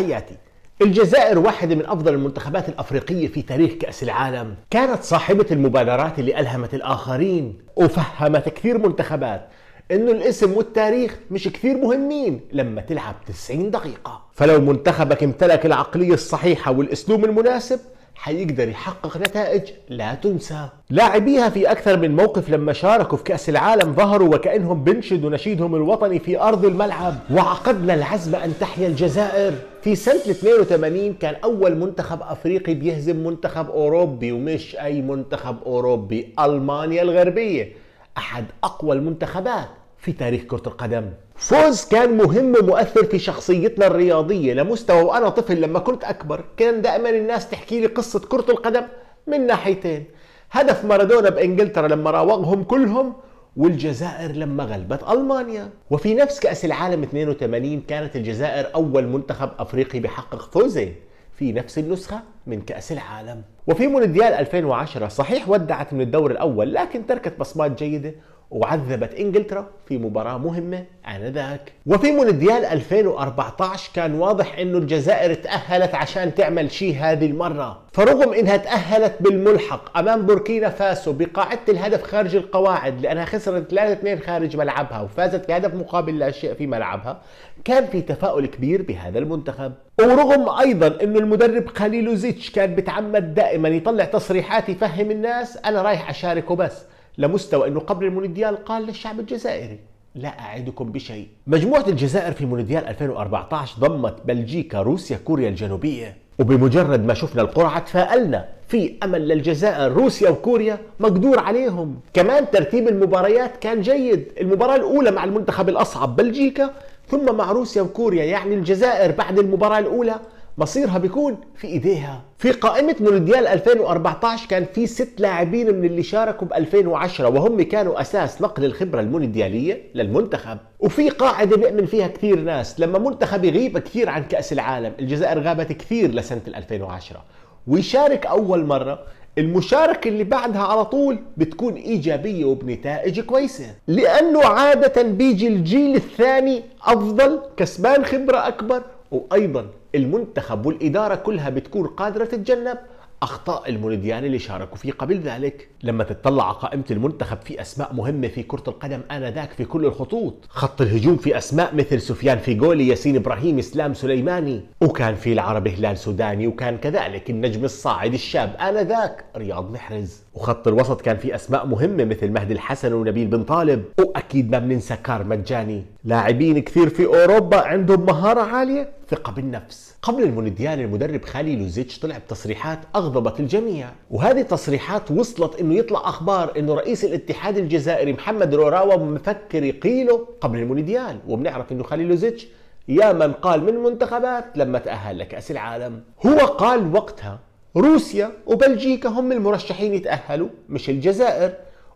تحياتي الجزائر واحدة من أفضل المنتخبات الأفريقية في تاريخ كأس العالم كانت صاحبة المبادرات اللي ألهمت الآخرين وفهمت كثير منتخبات انه الاسم والتاريخ مش كثير مهمين لما تلعب 90 دقيقة فلو منتخبك امتلك العقلية الصحيحة والاسلوب المناسب حيقدر يحقق نتائج لا تنسى لاعبيها في أكثر من موقف لما شاركوا في كأس العالم ظهروا وكأنهم بنشدوا نشيدهم الوطني في أرض الملعب وعقدنا العزم أن تحيا الجزائر في سنة 82 كان أول منتخب أفريقي بيهزم منتخب أوروبي ومش أي منتخب أوروبي ألمانيا الغربية أحد أقوى المنتخبات في تاريخ كرة القدم فوز كان مهم ومؤثر في شخصيتنا الرياضية لمستوى وأنا طفل لما كنت أكبر كان دائما الناس تحكي لي قصة كرة القدم من ناحيتين هدف مارادونا بإنجلترا لما راوغهم كلهم والجزائر لما غلبت ألمانيا وفي نفس كأس العالم 82 كانت الجزائر أول منتخب أفريقي بحقق فوزين في نفس النسخة من كأس العالم وفي مونديال 2010 صحيح ودعت من الدور الأول لكن تركت بصمات جيدة وعذبت انجلترا في مباراة مهمة آنذاك وفي مونديال 2014 كان واضح انه الجزائر تأهلت عشان تعمل شيء هذه المرة فرغم انها تأهلت بالملحق امام بوركينا فاسو بقاعدة الهدف خارج القواعد لانها خسرت 3-2 خارج ملعبها وفازت بهدف مقابل لا شيء في ملعبها كان في تفاؤل كبير بهذا المنتخب ورغم ايضا انه المدرب خليلوزيتش كان بتعمد دائما يطلع تصريحات يفهم الناس انا رايح اشارك وبس لمستوى انه قبل المونديال قال للشعب الجزائري لا أعدكم بشيء مجموعة الجزائر في مونديال 2014 ضمت بلجيكا روسيا كوريا الجنوبية وبمجرد ما شفنا القرعة تفائلنا في أمل للجزائر روسيا وكوريا مقدور عليهم كمان ترتيب المباريات كان جيد المباراة الأولى مع المنتخب الأصعب بلجيكا ثم مع روسيا وكوريا يعني الجزائر بعد المباراة الأولى مصيرها بيكون في ايديها في قائمة مونديال 2014 كان في ست لاعبين من اللي شاركوا ب 2010 وهم كانوا أساس نقل الخبرة المونديالية للمنتخب وفي قاعدة بيؤمن فيها كثير ناس لما منتخب يغيب كثير عن كأس العالم الجزائر غابت كثير لسنة 2010 ويشارك أول مرة المشاركة اللي بعدها على طول بتكون إيجابية وبنتائج كويسة لأنه عادة بيجي الجيل الثاني أفضل كسبان خبرة أكبر وأيضا المنتخب والإدارة كلها بتكون قادرة تتجنب أخطاء المونديال اللي شاركوا فيه قبل ذلك لما تتطلع على قائمة المنتخب في أسماء مهمة في كرة القدم آنذاك في كل الخطوط خط الهجوم في أسماء مثل سفيان جولي ياسين إبراهيم إسلام سليماني وكان في العرب هلال سوداني وكان كذلك النجم الصاعد الشاب آنذاك رياض محرز وخط الوسط كان في أسماء مهمة مثل مهدي الحسن ونبيل بن طالب وأكيد ما بننسى كار مجاني لاعبين كثير في اوروبا عندهم مهاره عاليه ثقه بالنفس قبل المونديال المدرب خالي لوزيتش طلع بتصريحات اغضبت الجميع وهذه التصريحات وصلت انه يطلع اخبار انه رئيس الاتحاد الجزائري محمد روراوا مفكر يقيله قبل المونديال وبنعرف انه خالي لوزيتش يا من قال من المنتخبات لما تأهل لكأس العالم هو قال وقتها روسيا وبلجيكا هم المرشحين يتأهلوا مش الجزائر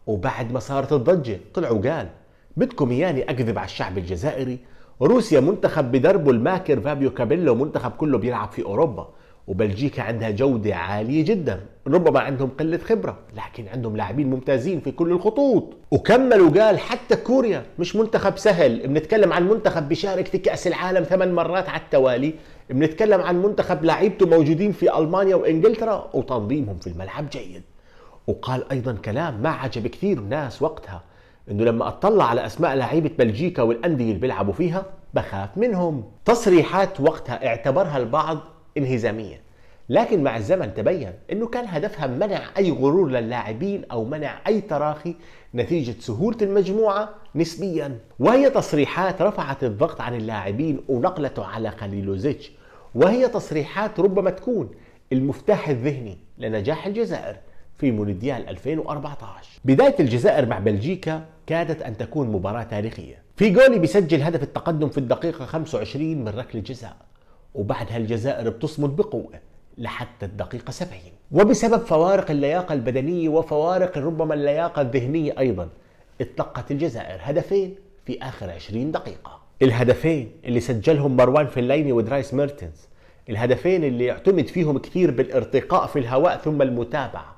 وبعد ما صارت الضجة طلع وقال بدكم اياني اكذب على الشعب الجزائري روسيا منتخب بدربه الماكر فابيو كابيلو منتخب كله بيلعب في اوروبا وبلجيكا عندها جودة عالية جدا ربما عندهم قلة خبرة لكن عندهم لاعبين ممتازين في كل الخطوط وكمل وقال حتى كوريا مش منتخب سهل بنتكلم عن منتخب بيشارك في كأس العالم ثمان مرات على التوالي بنتكلم عن منتخب لعيبته موجودين في ألمانيا وإنجلترا وتنظيمهم في الملعب جيد وقال أيضا كلام ما عجب كثير ناس وقتها انه لما اطلع على اسماء لعيبه بلجيكا والانديه اللي بيلعبوا فيها بخاف منهم تصريحات وقتها اعتبرها البعض انهزاميه لكن مع الزمن تبين انه كان هدفها منع اي غرور للاعبين او منع اي تراخي نتيجه سهوله المجموعه نسبيا وهي تصريحات رفعت الضغط عن اللاعبين ونقلته على خليلوزيتش وهي تصريحات ربما تكون المفتاح الذهني لنجاح الجزائر في مونديال 2014 بداية الجزائر مع بلجيكا كادت أن تكون مباراة تاريخية في جولي بيسجل هدف التقدم في الدقيقة 25 من ركلة جزاء وبعدها الجزائر بتصمد بقوة لحتى الدقيقة 70 وبسبب فوارق اللياقة البدنية وفوارق ربما اللياقة الذهنية أيضا اتلقت الجزائر هدفين في آخر 20 دقيقة الهدفين اللي سجلهم مروان فليني ودرايس ميرتنز الهدفين اللي يعتمد فيهم كثير بالارتقاء في الهواء ثم المتابعة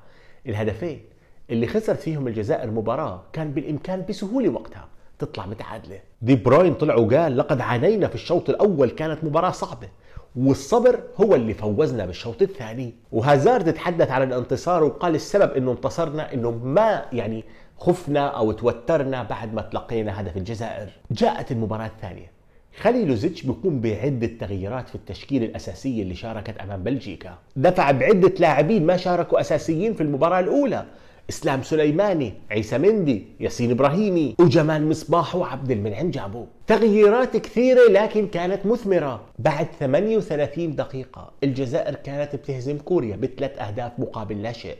الهدفين اللي خسرت فيهم الجزائر مباراة كان بالإمكان بسهولة وقتها تطلع متعادلة دي بروين طلع وقال لقد عانينا في الشوط الأول كانت مباراة صعبة والصبر هو اللي فوزنا بالشوط الثاني وهازارد تحدث عن الانتصار وقال السبب انه انتصرنا انه ما يعني خفنا او توترنا بعد ما تلقينا هدف الجزائر جاءت المباراة الثانية خليلوزيتش بيقوم بعدة تغييرات في التشكيل الأساسية اللي شاركت أمام بلجيكا دفع بعدة لاعبين ما شاركوا أساسيين في المباراة الأولى اسلام سليماني، عيسى مندي، ياسين ابراهيمي، وجمال مصباح وعبد المنعم جابو. تغييرات كثيرة لكن كانت مثمرة. بعد 38 دقيقة الجزائر كانت بتهزم كوريا بثلاث أهداف مقابل لا شيء،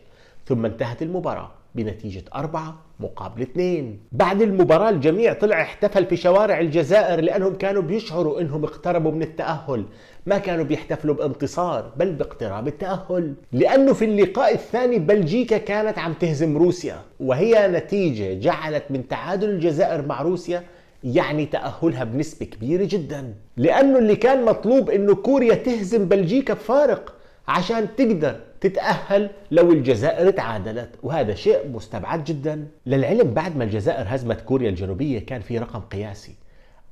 ثم انتهت المباراة. بنتيجة أربعة مقابل اثنين بعد المباراة الجميع طلع احتفل في شوارع الجزائر لأنهم كانوا بيشعروا أنهم اقتربوا من التأهل ما كانوا بيحتفلوا بانتصار بل باقتراب التأهل لأنه في اللقاء الثاني بلجيكا كانت عم تهزم روسيا وهي نتيجة جعلت من تعادل الجزائر مع روسيا يعني تأهلها بنسبة كبيرة جدا لأنه اللي كان مطلوب أنه كوريا تهزم بلجيكا بفارق عشان تقدر تتأهل لو الجزائر تعادلت وهذا شيء مستبعد جدا للعلم بعد ما الجزائر هزمت كوريا الجنوبية كان في رقم قياسي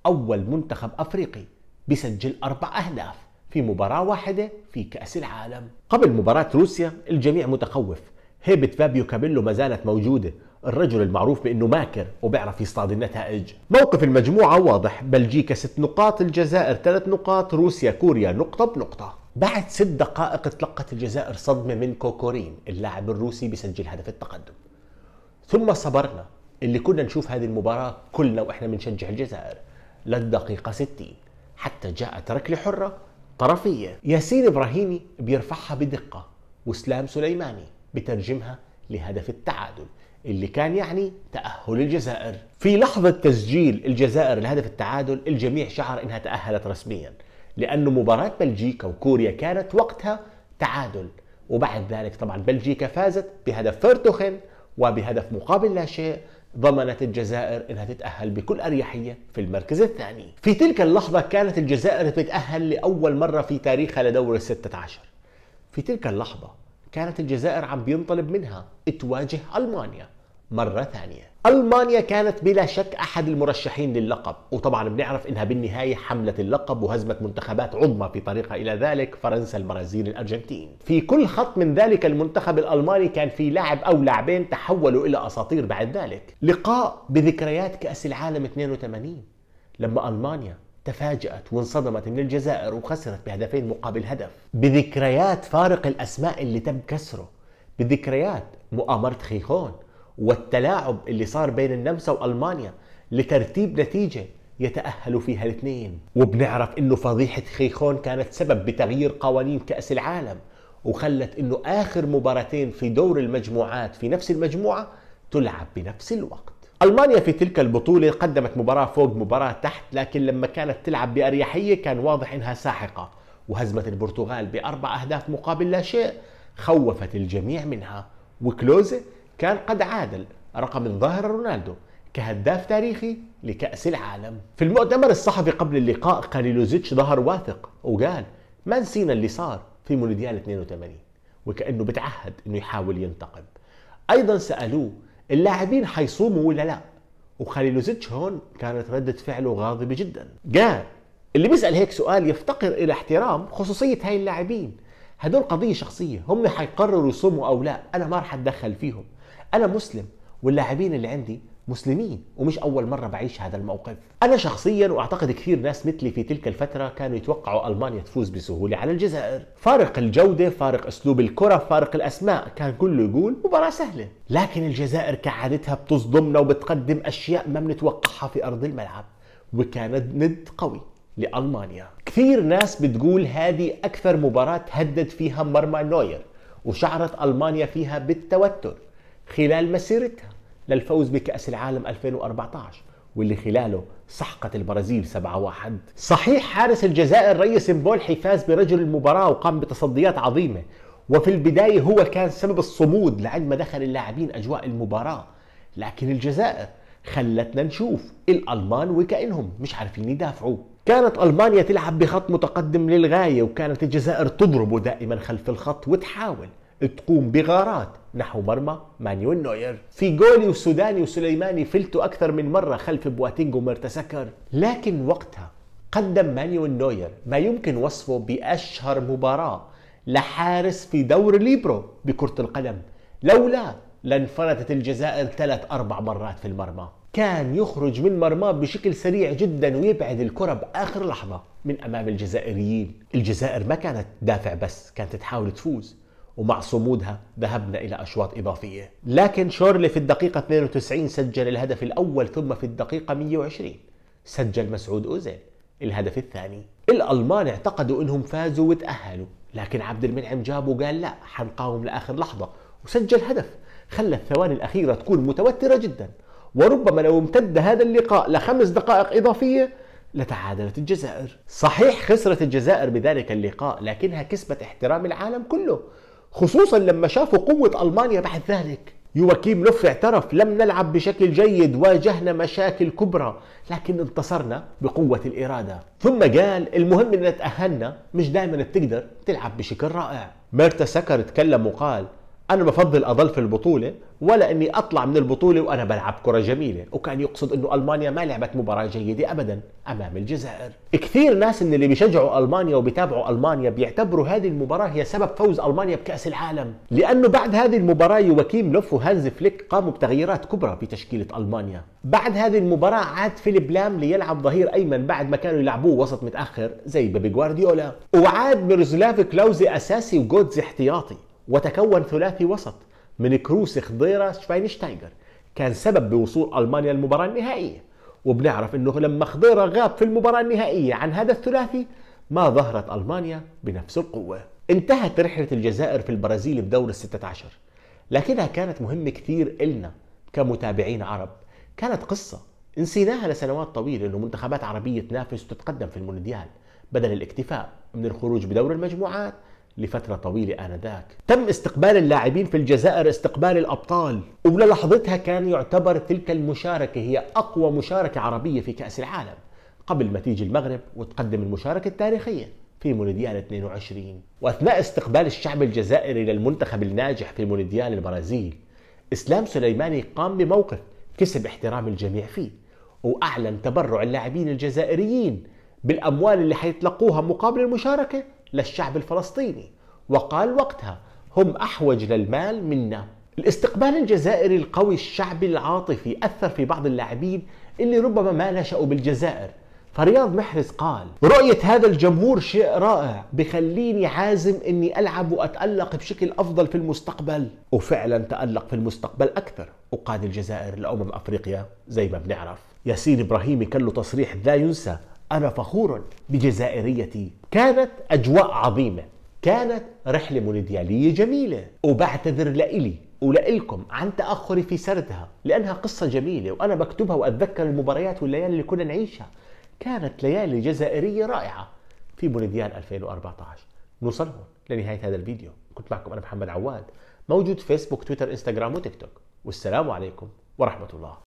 أول منتخب أفريقي بيسجل أربع أهداف في مباراة واحدة في كأس العالم قبل مباراة روسيا الجميع متخوف هيبة فابيو كابيلو ما زالت موجودة الرجل المعروف بأنه ماكر وبيعرف يصطاد النتائج موقف المجموعة واضح بلجيكا ست نقاط الجزائر ثلاث نقاط روسيا كوريا نقطة بنقطة بعد ست دقائق تلقت الجزائر صدمة من كوكورين اللاعب الروسي بسجل هدف التقدم ثم صبرنا اللي كنا نشوف هذه المباراة كلنا وإحنا بنشجع الجزائر للدقيقة 60 حتى جاءت ركلة حرة طرفية ياسين إبراهيمي بيرفعها بدقة وسلام سليماني بترجمها لهدف التعادل اللي كان يعني تأهل الجزائر في لحظة تسجيل الجزائر لهدف التعادل الجميع شعر إنها تأهلت رسمياً لأنه مباراة بلجيكا وكوريا كانت وقتها تعادل وبعد ذلك طبعا بلجيكا فازت بهدف فرتوخن وبهدف مقابل لا شيء ضمنت الجزائر انها تتاهل بكل اريحيه في المركز الثاني. في تلك اللحظه كانت الجزائر تتاهل لاول مره في تاريخها لدور ال 16. في تلك اللحظه كانت الجزائر عم بينطلب منها تواجه المانيا مرة ثانية ألمانيا كانت بلا شك أحد المرشحين للقب وطبعا بنعرف إنها بالنهاية حملت اللقب وهزمت منتخبات عظمى في طريقها إلى ذلك فرنسا البرازيل الأرجنتين في كل خط من ذلك المنتخب الألماني كان في لاعب أو لاعبين تحولوا إلى أساطير بعد ذلك لقاء بذكريات كأس العالم 82 لما ألمانيا تفاجأت وانصدمت من الجزائر وخسرت بهدفين مقابل هدف بذكريات فارق الأسماء اللي تم كسره بذكريات مؤامرة خيخون والتلاعب اللي صار بين النمسا والمانيا لترتيب نتيجه يتأهلوا فيها الاثنين وبنعرف انه فضيحة خيخون كانت سبب بتغيير قوانين كأس العالم وخلت انه اخر مباراتين في دور المجموعات في نفس المجموعة تلعب بنفس الوقت المانيا في تلك البطولة قدمت مباراة فوق مباراة تحت لكن لما كانت تلعب بأريحية كان واضح انها ساحقة وهزمت البرتغال بأربع أهداف مقابل لا شيء خوفت الجميع منها وكلوزة كان قد عادل رقم الظاهر رونالدو كهداف تاريخي لكأس العالم في المؤتمر الصحفي قبل اللقاء كاليلوزيتش ظهر واثق وقال ما نسينا اللي صار في مونديال 82 وكأنه بتعهد انه يحاول ينتقم ايضا سألوه اللاعبين حيصوموا ولا لا وخاليلوزيتش هون كانت ردة فعله غاضبة جدا قال اللي بيسأل هيك سؤال يفتقر إلى احترام خصوصية هاي اللاعبين هدول قضية شخصية هم حيقرروا يصوموا أو لا أنا ما رح أتدخل فيهم انا مسلم واللاعبين اللي عندي مسلمين ومش أول مرة بعيش هذا الموقف أنا شخصيا وأعتقد كثير ناس مثلي في تلك الفترة كانوا يتوقعوا ألمانيا تفوز بسهولة على الجزائر فارق الجودة فارق أسلوب الكرة فارق الأسماء كان كله يقول مباراة سهلة لكن الجزائر كعادتها بتصدمنا وبتقدم أشياء ما بنتوقعها في أرض الملعب وكانت ند قوي لألمانيا كثير ناس بتقول هذه أكثر مباراة هدد فيها مرمى نوير وشعرت ألمانيا فيها بالتوتر خلال مسيرتها للفوز بكأس العالم 2014 واللي خلاله سحقت البرازيل 7-1 صحيح حارس الجزائر ريس مبول حفاز برجل المباراة وقام بتصديات عظيمة وفي البداية هو كان سبب الصمود لعندما دخل اللاعبين أجواء المباراة لكن الجزائر خلتنا نشوف الألمان وكأنهم مش عارفين يدافعوا كانت ألمانيا تلعب بخط متقدم للغاية وكانت الجزائر تضربه دائما خلف الخط وتحاول تقوم بغارات نحو مرمى مانيول نوير في جولي وسوداني وسليماني فلتوا أكثر من مرة خلف بواتينج ومرتسكر لكن وقتها قدم مانيول نوير ما يمكن وصفه بأشهر مباراة لحارس في دور ليبرو بكرة القدم لولا لانفردت الجزائر ثلاث أربع مرات في المرمى كان يخرج من مرماه بشكل سريع جدا ويبعد الكرة بآخر لحظة من أمام الجزائريين الجزائر ما كانت دافع بس كانت تحاول تفوز ومع صمودها ذهبنا إلى أشواط إضافية لكن شورلي في الدقيقة 92 سجل الهدف الأول ثم في الدقيقة 120 سجل مسعود أوزيل الهدف الثاني الألمان اعتقدوا أنهم فازوا وتأهلوا لكن عبد المنعم جاب وقال لا حنقاوم لآخر لحظة وسجل هدف خلى الثواني الأخيرة تكون متوترة جدا وربما لو امتد هذا اللقاء لخمس دقائق إضافية لتعادلت الجزائر صحيح خسرت الجزائر بذلك اللقاء لكنها كسبت احترام العالم كله خصوصا لما شافوا قوة ألمانيا بعد ذلك يوكيم لوف اعترف لم نلعب بشكل جيد واجهنا مشاكل كبرى لكن انتصرنا بقوة الإرادة ثم قال المهم إننا تأهلنا مش دائما بتقدر تلعب بشكل رائع ميرتا سكر تكلم وقال انا بفضل اضل في البطوله ولا اني اطلع من البطوله وانا بلعب كره جميله وكان يقصد انه المانيا ما لعبت مباراه جيده ابدا امام الجزائر كثير ناس من اللي بيشجعوا المانيا وبيتابعوا المانيا بيعتبروا هذه المباراه هي سبب فوز المانيا بكاس العالم لانه بعد هذه المباراه يواكيم لوف وهانز فليك قاموا بتغييرات كبرى بتشكيله المانيا بعد هذه المباراه عاد فيليب لام ليلعب ظهير ايمن بعد ما كانوا يلعبوه وسط متاخر زي بيبي جوارديولا وعاد ميرزلاف كلاوزي اساسي وجودز احتياطي وتكون ثلاثي وسط من كروس خضيرة شفاينشتايجر كان سبب بوصول ألمانيا للمباراة النهائية وبنعرف أنه لما خضيرة غاب في المباراة النهائية عن هذا الثلاثي ما ظهرت ألمانيا بنفس القوة انتهت رحلة الجزائر في البرازيل بدور الستة عشر لكنها كانت مهمة كثير إلنا كمتابعين عرب كانت قصة نسيناها لسنوات طويلة أنه منتخبات عربية تنافس وتتقدم في المونديال بدل الاكتفاء من الخروج بدور المجموعات لفترة طويلة آنذاك تم استقبال اللاعبين في الجزائر استقبال الأبطال وللحظتها كان يعتبر تلك المشاركة هي أقوى مشاركة عربية في كأس العالم قبل ما تيجي المغرب وتقدم المشاركة التاريخية في مونديال 22 وأثناء استقبال الشعب الجزائري للمنتخب الناجح في مونديال البرازيل إسلام سليماني قام بموقف كسب احترام الجميع فيه وأعلن تبرع اللاعبين الجزائريين بالأموال اللي حيتلقوها مقابل المشاركة للشعب الفلسطيني وقال وقتها هم أحوج للمال منا الاستقبال الجزائري القوي الشعبي العاطفي أثر في بعض اللاعبين اللي ربما ما نشأوا بالجزائر فرياض محرز قال رؤية هذا الجمهور شيء رائع بخليني عازم اني العب واتألق بشكل افضل في المستقبل وفعلا تألق في المستقبل اكثر وقاد الجزائر لأمم افريقيا زي ما بنعرف ياسين ابراهيمي كان له تصريح لا ينسى أنا فخور بجزائريتي كانت أجواء عظيمة كانت رحلة مونديالية جميلة وبعتذر لإلي ولإلكم عن تأخري في سردها لأنها قصة جميلة وأنا بكتبها وأتذكر المباريات والليالي اللي كنا نعيشها كانت ليالي جزائرية رائعة في مونديال 2014 نوصل هون لنهاية هذا الفيديو كنت معكم أنا محمد عواد موجود فيسبوك تويتر انستغرام وتيك توك والسلام عليكم ورحمة الله